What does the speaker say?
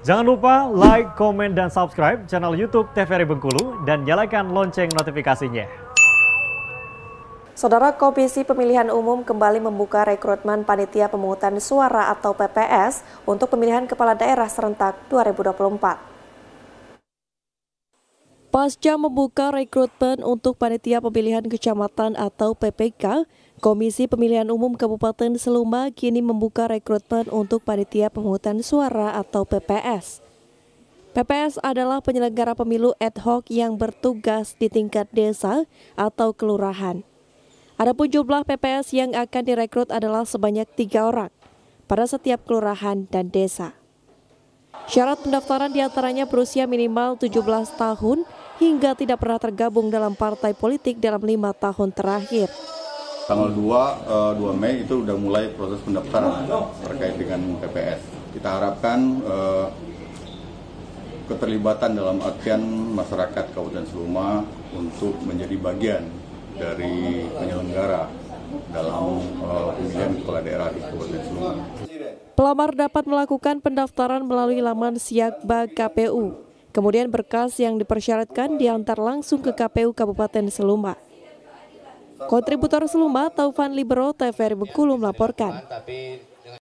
Jangan lupa like, komen, dan subscribe channel YouTube TVRI Bengkulu dan nyalakan lonceng notifikasinya. Saudara Komisi Pemilihan Umum kembali membuka rekrutmen Panitia Pemungutan Suara atau PPS untuk pemilihan Kepala Daerah Serentak 2024. Pasca membuka rekrutmen untuk panitia pemilihan kecamatan atau PPK, Komisi Pemilihan Umum Kabupaten Seluma kini membuka rekrutmen untuk panitia pemungutan suara atau PPS. PPS adalah penyelenggara pemilu ad hoc yang bertugas di tingkat desa atau kelurahan. Adapun jumlah PPS yang akan direkrut adalah sebanyak tiga orang pada setiap kelurahan dan desa. Syarat pendaftaran diantaranya berusia minimal 17 tahun, hingga tidak pernah tergabung dalam partai politik dalam lima tahun terakhir. Tanggal 2, 2 eh, Mei itu sudah mulai proses pendaftaran terkait dengan PPS. Kita harapkan eh, keterlibatan dalam artian masyarakat Kabupaten Seluma untuk menjadi bagian dari penyelenggara dalam uh, pemilihan kepala daerah di Kabupaten Seluma. Pelamar dapat melakukan pendaftaran melalui laman Siakba KPU. Kemudian berkas yang dipersyaratkan diantar langsung ke KPU Kabupaten Seluma. Kontributor Seluma, Taufan Libero, TVRI Bengkulu melaporkan.